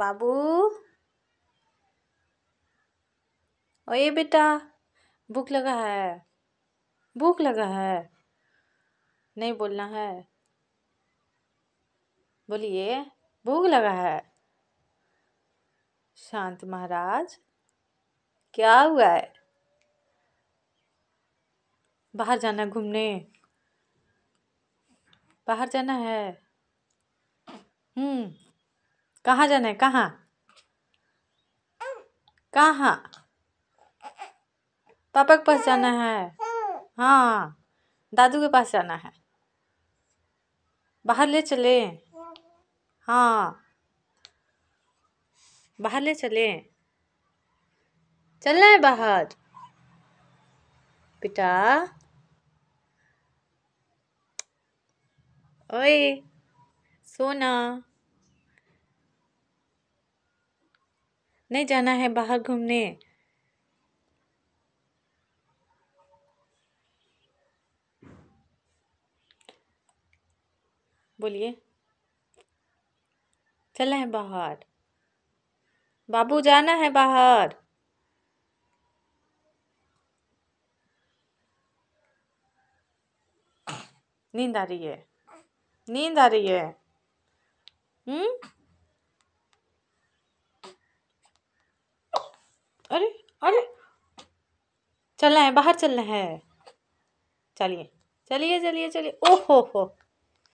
बाबू ओए बेटा भूख लगा है भूख लगा है नहीं बोलना है बोलिए भूख लगा है शांत महाराज क्या हुआ है बाहर जाना घूमने बाहर जाना है हम्म कहाँ जाना है कहाँ कहाँ पापा के पास जाना है हाँ दादू के पास जाना है बाहर ले चले हाँ बाहर ले चले चलना है बाहर बेटा ओए सोना नहीं जाना है बाहर घूमने बोलिए चलना है बाहर बाबू जाना है बाहर नींद आ रही है नींद आ रही है हम्म चलना है बाहर चलना है चलिए चलिए चलिए चलिए ओहो हो